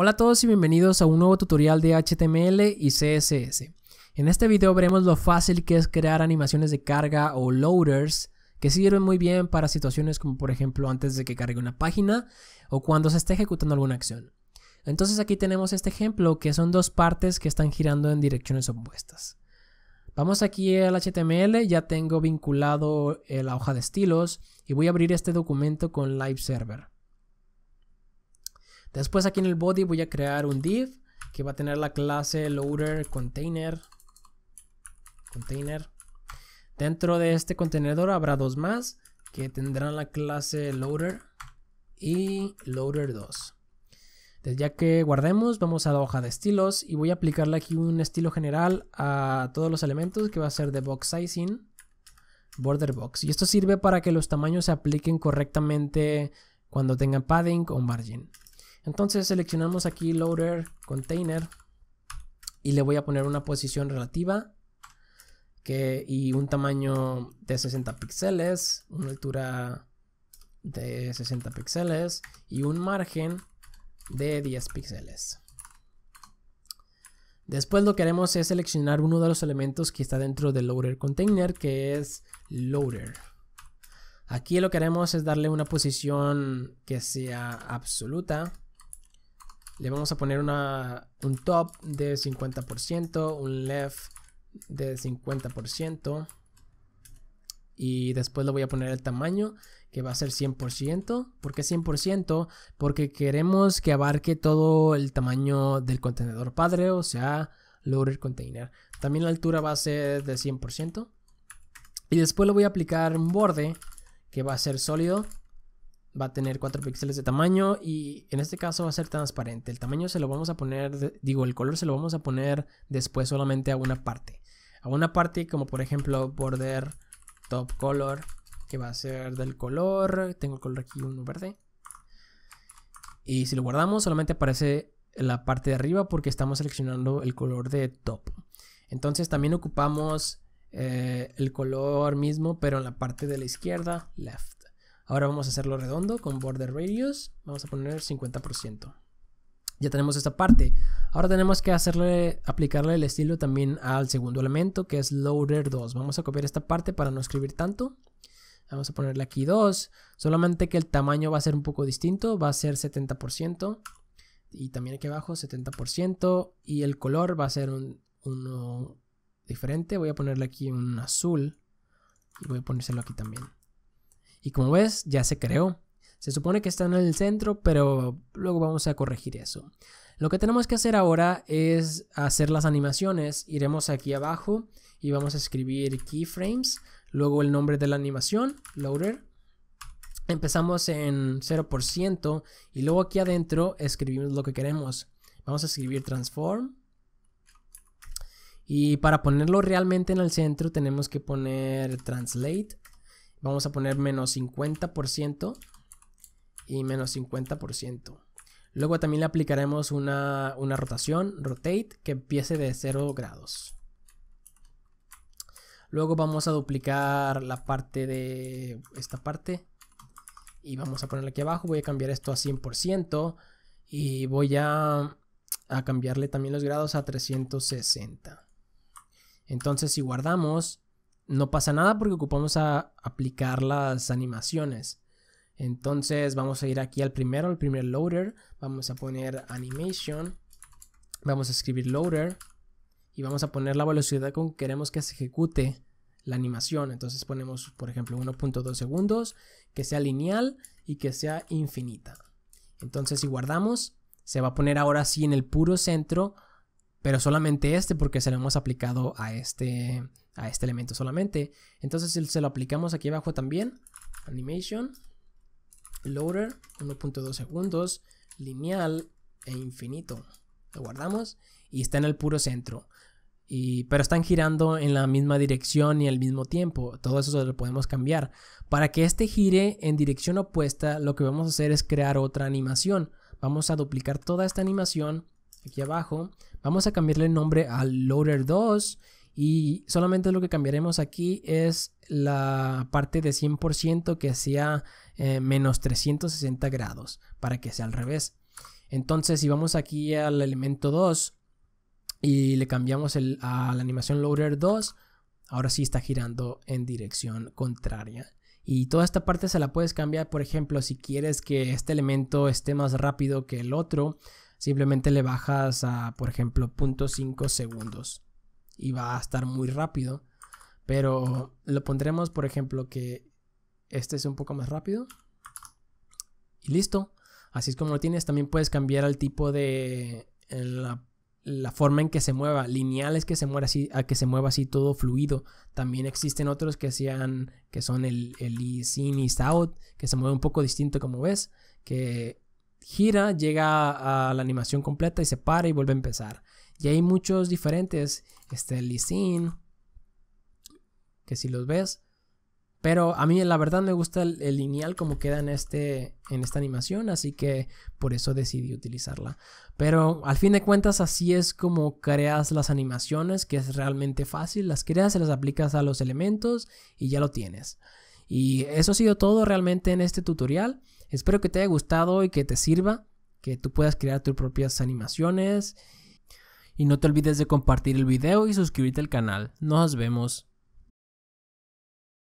Hola a todos y bienvenidos a un nuevo tutorial de HTML y CSS. En este video veremos lo fácil que es crear animaciones de carga o loaders que sirven muy bien para situaciones como por ejemplo antes de que cargue una página o cuando se esté ejecutando alguna acción. Entonces aquí tenemos este ejemplo que son dos partes que están girando en direcciones opuestas. Vamos aquí al HTML, ya tengo vinculado eh, la hoja de estilos y voy a abrir este documento con Live Server. Después aquí en el body voy a crear un div que va a tener la clase loader container. Container. Dentro de este contenedor habrá dos más que tendrán la clase loader y loader 2. Ya que guardemos, vamos a la hoja de estilos y voy a aplicarle aquí un estilo general a todos los elementos que va a ser de box sizing, border box. Y esto sirve para que los tamaños se apliquen correctamente cuando tengan padding o margin. Entonces seleccionamos aquí loader container y le voy a poner una posición relativa y un tamaño de 60 píxeles, una altura de 60 píxeles y un margen de 10 píxeles. Después lo que haremos es seleccionar uno de los elementos que está dentro del loader container que es loader. Aquí lo que haremos es darle una posición que sea absoluta le vamos a poner un top de 50%, un left de 50%. Y después le voy a poner el tamaño, que va a ser 100%. ¿Por qué 100%? Porque queremos que abarque todo el tamaño del contenedor padre, o sea, loader container. También la altura va a ser de 100%. Y después le voy a aplicar un borde que va a ser sólido va a tener 4 píxeles de tamaño y en este caso va a ser transparente. El tamaño se lo vamos a poner, digo, el color se lo vamos a poner después solamente a una parte. A una parte como por ejemplo border top color que va a ser del color, tengo el color aquí uno verde. Y si lo guardamos solamente aparece la parte de arriba porque estamos seleccionando el color de top. Entonces también ocupamos eh, el color mismo pero en la parte de la izquierda, left. Ahora vamos a hacerlo redondo con border radius. Vamos a poner 50%. Ya tenemos esta parte. Ahora tenemos que hacerle, aplicarle el estilo también al segundo elemento que es loader 2. Vamos a copiar esta parte para no escribir tanto. Vamos a ponerle aquí 2. Solamente que el tamaño va a ser un poco distinto. Va a ser 70%. Y también aquí abajo 70%. Y el color va a ser un, uno diferente. Voy a ponerle aquí un azul. Y voy a ponérselo aquí también. Y como ves, ya se creó. Se supone que está en el centro, pero luego vamos a corregir eso. Lo que tenemos que hacer ahora es hacer las animaciones. Iremos aquí abajo y vamos a escribir keyframes, luego el nombre de la animación, loader. Empezamos en 0% y luego aquí adentro escribimos lo que queremos. Vamos a escribir transform. Y para ponerlo realmente en el centro tenemos que poner translate Vamos a poner menos 50% y menos 50%. Luego también le aplicaremos una, rotación, rotate, que empiece de 0 grados. Luego vamos a duplicar la parte de esta parte. Y vamos a ponerla aquí abajo. Voy a cambiar esto a 100%. Y voy a, a cambiarle también los grados a 360. Entonces si guardamos no pasa nada porque ocupamos a aplicar las animaciones. Entonces vamos a ir aquí al primero, al primer loader. Vamos a poner animation. Vamos a escribir loader. Y vamos a poner la velocidad con que queremos que se ejecute la animación. Entonces ponemos, por ejemplo, 1.2 segundos, que sea lineal y que sea infinita. Entonces si guardamos, se va a poner ahora sí en el puro centro pero solamente este porque se lo hemos aplicado a este, a este elemento solamente. Entonces si se lo aplicamos aquí abajo también, animation, loader, 1.2 segundos, lineal e infinito. Lo guardamos y está en el puro centro. Y, pero están girando en la misma dirección y al mismo tiempo. Todo eso se lo podemos cambiar. Para que este gire en dirección opuesta, lo que vamos a hacer es crear otra animación. Vamos a duplicar toda esta animación aquí abajo Vamos a cambiarle el nombre al loader 2 y solamente lo que cambiaremos aquí es la parte de 100% que sea eh, menos 360 grados para que sea al revés. Entonces si vamos aquí al elemento 2 y le cambiamos a la animación loader 2, ahora sí está girando en dirección contraria. Y toda esta parte se la puedes cambiar, por ejemplo, si quieres que este elemento esté más rápido que el otro, simplemente le bajas a, por ejemplo, 0.5 segundos y va a estar muy rápido. Pero lo pondremos, por ejemplo, que este es un poco más rápido. Y listo. Así es como lo tienes. También puedes cambiar el tipo de... La, forma en que se mueva. Lineal es que se mueva así, a que se mueva así todo fluido. También existen otros que sean... Que son el, el in, out. Que se mueve un poco distinto como ves. Que gira, llega a la animación completa y se para y vuelve a empezar. Y hay muchos diferentes, este Lee que si los ves. Pero a mí la verdad me gusta el, lineal como queda en, este, en esta animación, así que por eso decidí utilizarla. Pero al fin de cuentas así es como creas las animaciones, que es realmente fácil. Las creas, se las aplicas a los elementos y ya lo tienes. Y eso ha sido todo realmente en este tutorial. Espero que te haya gustado y que te sirva, que tú puedas crear tus propias animaciones. Y no te olvides de compartir el video y suscribirte al canal. Nos vemos.